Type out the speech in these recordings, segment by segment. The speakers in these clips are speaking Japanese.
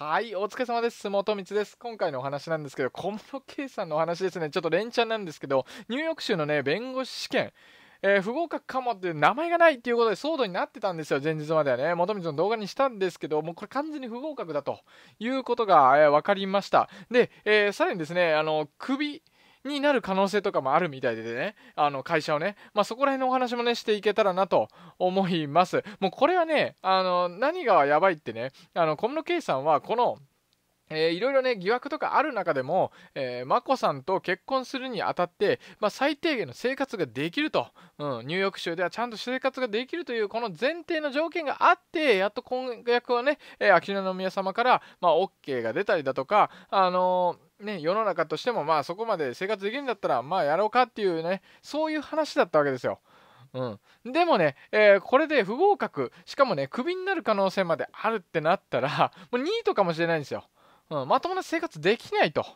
はい、お疲れ様です。元光です。今回のお話なんですけど、小室圭さんのお話ですね。ちょっと連チャンなんですけど、ニューヨーク州のね、弁護士試験、えー、不合格かもって名前がないっていうことで騒動になってたんですよ、前日まではね。元道の動画にしたんですけど、もうこれ完全に不合格だということが、えー、分かりました。で、えー、さらにですね、あの、首、になる可能性とかもあるみたいでね、あの会社をね、まあ、そこら辺のお話もね、していけたらなと思います。もうこれはね、あの何がやばいってね、あの小室圭さんはこの、えー、いろいろね、疑惑とかある中でも、えー、眞子さんと結婚するにあたって、まあ、最低限の生活ができると、うん、ニューヨーク州ではちゃんと生活ができるという、この前提の条件があって、やっと婚約はね、えー、秋篠宮様から、まあ、OK が出たりだとか、あのーね、世の中としてもまあそこまで生活できるんだったらまあやろうかっていうねそういう話だったわけですよ。うん、でもね、えー、これで不合格しかもねクビになる可能性まであるってなったらもうニートかもしれないんですよ、うん、まともな生活できないと。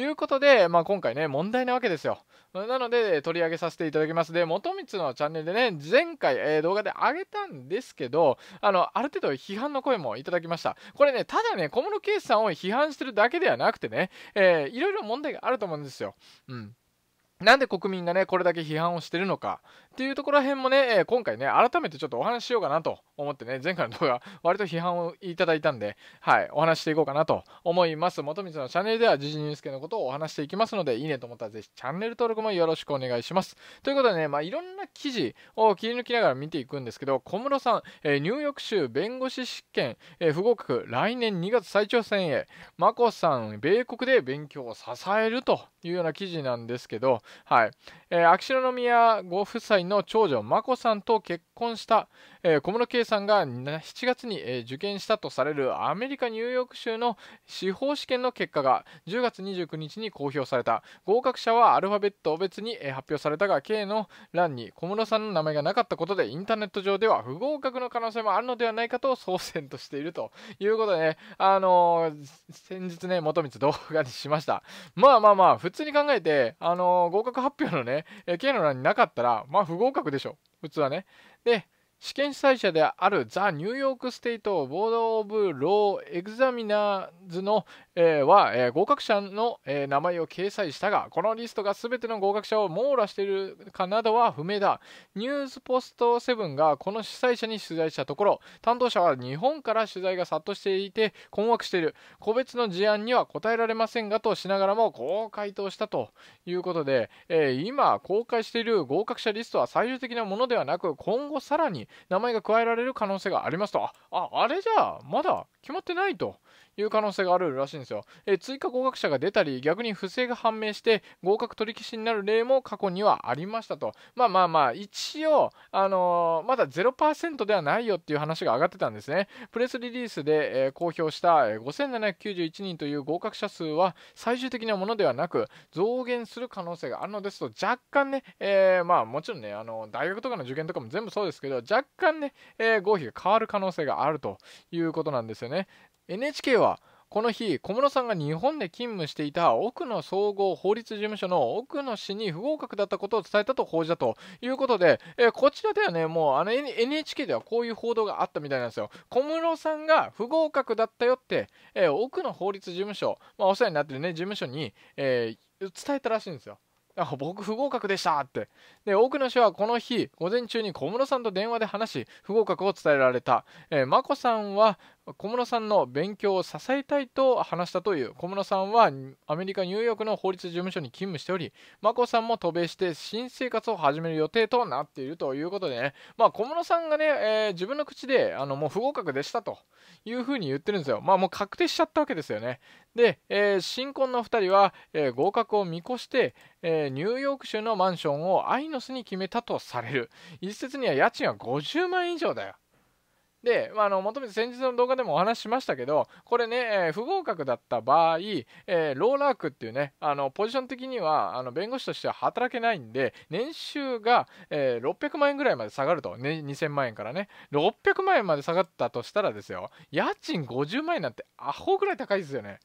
いうことで、まあ、今回ね、問題なわけですよ。なので、取り上げさせていただきます。で、元光のチャンネルでね、前回、えー、動画で上げたんですけど、あの、ある程度批判の声もいただきました。これね、ただね、小室圭さんを批判してるだけではなくてね、えー、いろいろ問題があると思うんですよ。うん。なんで国民がね、これだけ批判をしてるのか、っていうところら辺もね、今回ね、改めてちょっとお話ししようかなと思ってね、前回の動画、割と批判をいただいたんで、はい、お話していこうかなと思います。元光のチャンネルでは、時事ニュース系のことをお話していきますので、いいねと思ったらぜひチャンネル登録もよろしくお願いします。ということでね、まあ、いろんな記事を切り抜きながら見ていくんですけど、小室さん、えニューヨーク州弁護士試験、え不合格、来年2月再挑戦へ、眞子さん、米国で勉強を支えるというような記事なんですけど、はい、えー、秋篠宮ご夫妻の長女眞子さんと結婚したえ小室圭さんが7月に、え受験したとされるアメリカ・ニューヨーク州の司法試験の結果が10月29日に公表された合格者はアルファベットを別に、え発表されたが K の欄に小室さんの名前がなかったことでインターネット上では不合格の可能性もあるのではないかと争戦としているということでね、あの先日ね、元光動画にしました。まあまあまあ、普通に考えて、あの合格発表のね、K の欄になかったら、まあ不合格でしょ。普通はね。で、試験主催者であるザ・ニューヨーク・ステイト・ボード・オブ・ロー・エグザミナーズのは、合格者の、名前を掲載したがこのリストが全ての合格者を網羅しているかなどは不明だニュースポスト7がこの主催者に取材したところ担当者は日本から取材が殺到していて困惑している個別の事案には答えられませんがとしながらもこう回答したということで、今公開している合格者リストは最終的なものではなく今後さらに名前が加えられる可能性がありますとああれじゃあまだ決まってないという可能性があるらしいんですよ。え追加合格者が出たり、逆に不正が判明して合格取り消しになる例も過去にはありましたと。まあまあまあ、一応、あのー、まだ0%ではないよっていう話が上がってたんですね。プレスリリースで、え公表した5791人という合格者数は最終的なものではなく、増減する可能性があるのですと、若干ね、えー、まあもちろんね、あの大学とかの受験とかも全部そうですけど、若干ね、えー、合否が変わる可能性があるということなんですよね。NHK ははこの日小室さんが日本で勤務していた奥野総合法律事務所の奥野氏に不合格だったことを伝えたと報じたということで、えー、こちらではねもうあの NHK ではこういう報道があったみたいなんですよ小室さんが不合格だったよって、えー、奥野法律事務所、まあ、お世話になってるね事務所に、えー、伝えたらしいんですよあ僕不合格でしたって。で、奥野氏はこの日、午前中に小室さんと電話で話し、不合格を伝えられた。えー、眞子さんは、小室さんの勉強を支えたいと話したという小室さんはアメリカ・ニューヨークの法律事務所に勤務しており眞子さんも渡米して新生活を始める予定となっているということでね、まあ、小室さんがね、えー、自分の口であのもう不合格でしたというふうに言ってるんですよ、まあ、もう確定しちゃったわけですよねで、えー、新婚の2人は、えー、合格を見越して、えニューヨーク州のマンションをアイノスに決めたとされる一説には家賃は50万円以上だよで、まあ、の求めて先日の動画でもお話ししましたけど、これね、えー、不合格だった場合、えー、ローラークっていうね、あのポジション的にはあの弁護士としては働けないんで、年収が、えー、600万円ぐらいまで下がると、ね、2000万円からね、600万円まで下がったとしたらですよ、家賃50万円なんてアホぐらい高いですよね。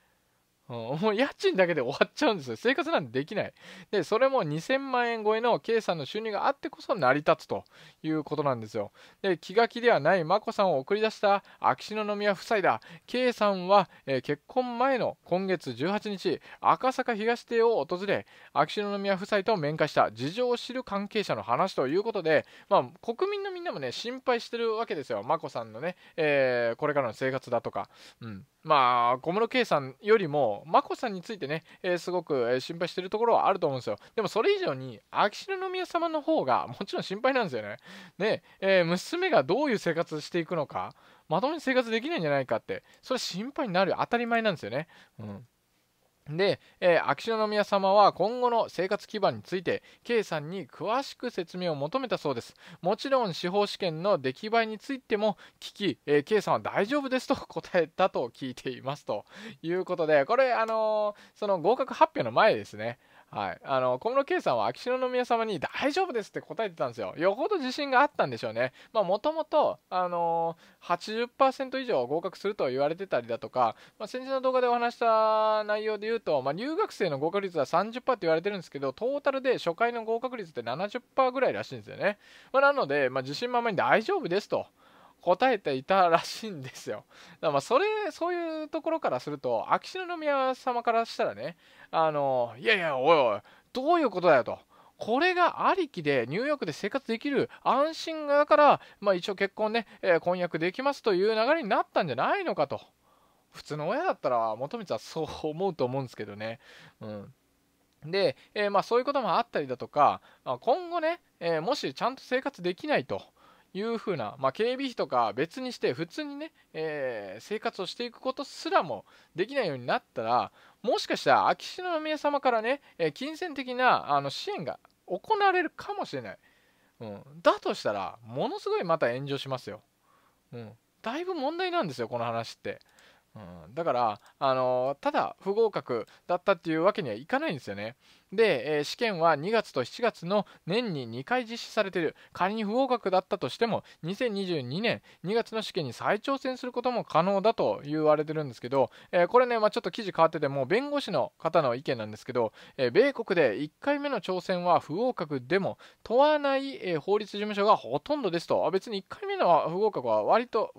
うん、もう家賃だけで終わっちゃうんですよ。生活なんてできない。で、それも2000万円超えの K さんの収入があってこそ成り立つということなんですよ。で、気が気ではない眞子さんを送り出した秋篠宮夫妻だ。K さんは、えー、結婚前の今月18日、赤坂東邸を訪れ、秋篠宮夫妻と面会した事情を知る関係者の話ということで、まあ、国民のみんなもね、心配してるわけですよ。眞子さんのね、えー、これからの生活だとか。うんまあ、小室圭さんよりも、眞子さんについてね、えー、すごく、え心配してるところはあると思うんですよ。でも、それ以上に、秋篠宮様の方が、もちろん心配なんですよね。で、えー、娘がどういう生活していくのか、まともに生活できないんじゃないかって、それ心配になる当たり前なんですよね。うんで、えー、秋篠宮さまは今後の生活基盤について K さんに詳しく説明を求めたそうですもちろん司法試験の出来栄えについても聞き、えー、K さんは大丈夫ですと答えたと聞いていますということでこれあのー、その合格発表の前ですねはい、あの小室圭さんは秋篠宮様に「大丈夫です」って答えてたんですよ。よほど自信があったんでしょうね。もともと80%以上合格すると言われてたりだとか、まあ、先日の動画でお話した内容で言うと、まあ、留学生の合格率は30%って言われてるんですけどトータルで初回の合格率って70%ぐらいらしいんですよね。まあ、なので、まあ、自信満々に「大丈夫です」と。答えていたらしいんですよ。だからまあそれ、そういうところからすると、秋篠宮様からしたらね、あの、いやいや、おいおい、どういうことだよと。これがありきでニューヨークで生活できる安心だから、まあ、一応結婚ね、えー、婚約できますという流れになったんじゃないのかと。普通の親だったら、元光はそう思うと思うんですけどね。うん。で、えー、まあ、そういうこともあったりだとか、まあ、今後ね、えー、もしちゃんと生活できないと。いうふうな、まあ、警備費とか別にして普通にね、えー、生活をしていくことすらもできないようになったらもしかしたら秋篠宮様からね、え金銭的なあの支援が行われるかもしれない、うん、だとしたらものすごいまた炎上しますよ、うん、だいぶ問題なんですよこの話って。うん、だから、あのー、ただ不合格だったっていうわけにはいかないんですよね。で、え試験は2月と7月の年に2回実施されている仮に不合格だったとしても2022年2月の試験に再挑戦することも可能だと言われてるんですけど、えこれね、まあ、ちょっと記事変わってても弁護士の方の意見なんですけど、え米国で1回目の挑戦は不合格でも問わない、え法律事務所がほとんどですとあ別に1回目の不合格は割と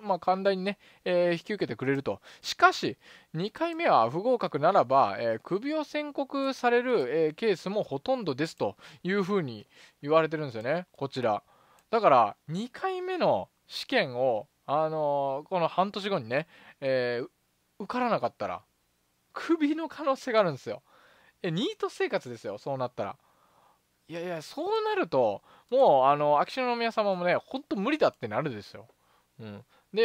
まあ、寛大にね、え引き受けてくれるとしかし、2回目は不合格ならば、えー、首を宣告される、えー、ケースもほとんどですというふうに言われてるんですよね、こちら。だから、2回目の試験を、あのー、この半年後にね、え受からなかったら、首の可能性があるんですよ。え、ニート生活ですよ、そうなったら。いやいや、そうなると、もう、あの、秋篠宮様もね、ほんと無理だってなるですよ。うん。で、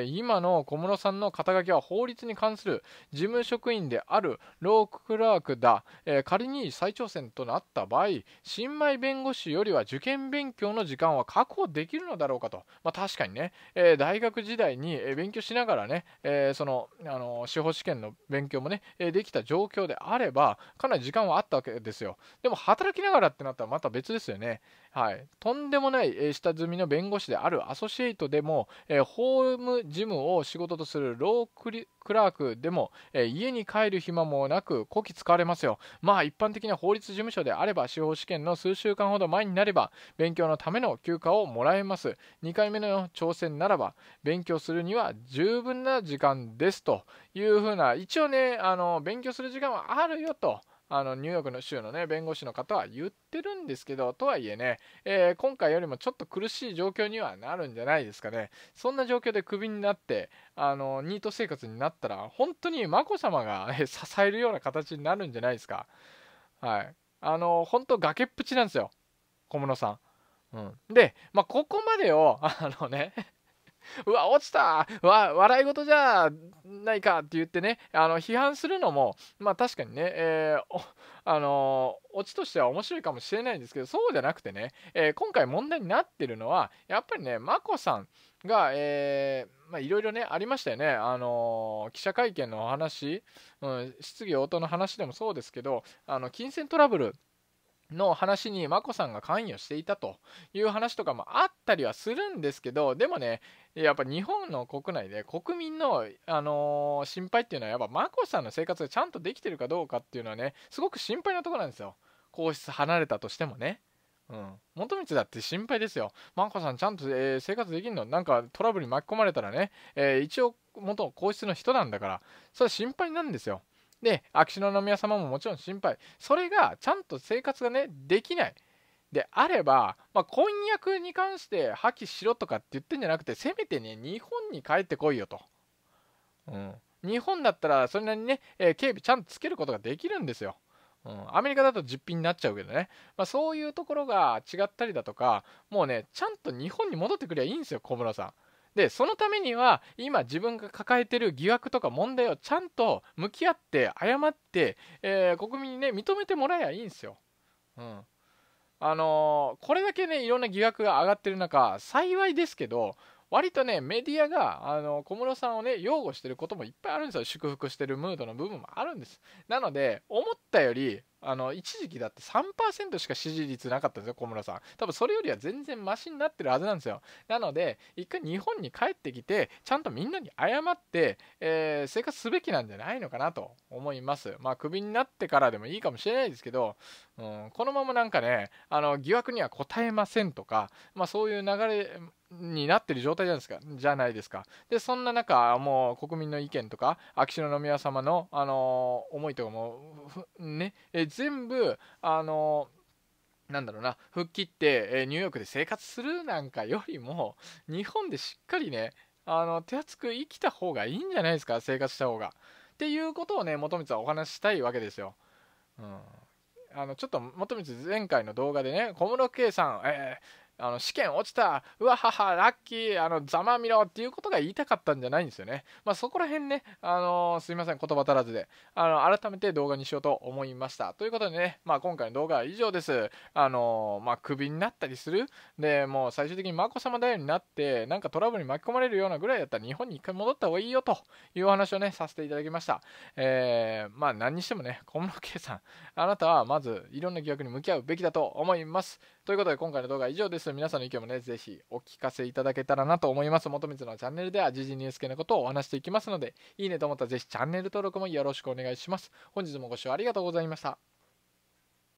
えー、今の小室さんの肩書きは法律に関する事務職員であるロークラークだ、えー、仮に再挑戦となった場合新米弁護士よりは受験勉強の時間は確保できるのだろうかと、まあ、確かにね、えー、大学時代に勉強しながらね、えそのあの司法試験の勉強もね、えできた状況であればかなり時間はあったわけですよでも働きながらってなったらまた別ですよねはいとんでもない、え下積みの弁護士であるアソシエイトでも、えホームジムを仕事とするロークラークでも、え家に帰る暇もなくこき使われますよまあ一般的な法律事務所であれば司法試験の数週間ほど前になれば勉強のための休暇をもらえます2回目の挑戦ならば勉強するには十分な時間ですというふうな一応ねあの勉強する時間はあるよと。あのニューヨークの州のね弁護士の方は言ってるんですけどとはいえね、えー、今回よりもちょっと苦しい状況にはなるんじゃないですかねそんな状況でクビになってあのニート生活になったら本当に眞子さまが、ね、支えるような形になるんじゃないですかはいあの本当崖っぷちなんですよ小室さんうん、で、まあ、ここまでをあのね うわ、落ちたわ、笑い事じゃないかって言ってね、あの批判するのも、まあ確かにね、えー、あのー、オチとしては面白いかもしれないんですけど、そうじゃなくてね、えー、今回問題になってるのは、やっぱりね、眞子さんが、えー、まいろいろね、ありましたよね。あのー、記者会見のお話、うん、質疑応答の話でもそうですけど、あの、金銭トラブルの話に眞子さんが関与していたという話とかもあったりはするんですけどでもねやっぱ日本の国内で国民の、あのー、心配っていうのはやっぱ眞子さんの生活がちゃんとできてるかどうかっていうのはねすごく心配なとこなんですよ皇室離れたとしてもね。うん、元光だって心配ですよ。マ子さん、ちゃんと、えー、生活できるのなんかトラブルに巻き込まれたらね、えー、一応元皇室の人なんだから、それは心配なんですよ。で、秋篠宮さまももちろん心配。それがちゃんと生活がね、できない。であれば、まあ、婚約に関して破棄しろとかって言ってんじゃなくて、せめてね、日本に帰ってこいよと。うん。日本だったらそれなりにね、えー、警備ちゃんとつけることができるんですよ。うん、アメリカだと実品になっちゃうけどね、まあ、そういうところが違ったりだとか、もうね、ちゃんと日本に戻ってくりゃいいんですよ、小室さん。でそのためには今自分が抱えてる疑惑とか問題をちゃんと向き合って謝って、えー、国民にね認めてもらえばいいんですよ。うんあのー、これだけねいろんな疑惑が上がってる中幸いですけど割とね、メディアが、あの、小室さんをね、擁護してることもいっぱいあるんですよ。祝福してるムードの部分もあるんです。なので、思ったより、あの、一時期だって3%しか支持率なかったんですよ、小室さん。多分それよりは全然マシになってるはずなんですよ。なので、一回日本に帰ってきて、ちゃんとみんなに謝って、えー、生活すべきなんじゃないのかなと思います。まあ、クビになってからでもいいかもしれないですけど、うん、このままなんかね、あの、疑惑には答えませんとか、まあ、そういう流れ、になってる状態じゃないですか。じゃないですか。で、そんな中、もう国民の意見とか、秋篠宮様の、あのー、思いとかも、ね、え全部、あのーなんだろうな、復帰って、えニューヨークで生活するなんかよりも、日本でしっかりね、あの、手厚く生きた方がいいんじゃないですか、生活した方が。っていうことをね、元光はお話ししたいわけですよ。うん。あの、ちょっと元光前回の動画でね、小室圭さん、えーあの試験落ちたうわははラッキーあのざまみろっていうことが言いたかったんじゃないんですよねまあそこら辺ねあのー、すいません言葉足らずであの改めて動画にしようと思いましたということでねまあ今回の動画は以上ですあのー、まあクビになったりするでもう最終的に眞子さまだよになってなんかトラブルに巻き込まれるようなぐらいだったら日本に一回戻った方がいいよというお話をねさせていただきましたえー、まあ何にしてもね小室圭さんあなたはまずいろんな疑惑に向き合うべきだと思いますということで今回の動画は以上です。皆さんの意見もね、ぜひお聞かせいただけたらなと思います。元光のチャンネルでは時事ニュース系のことをお話していきますので、いいねと思ったらぜひチャンネル登録もよろしくお願いします。本日もご視聴ありがとうございました。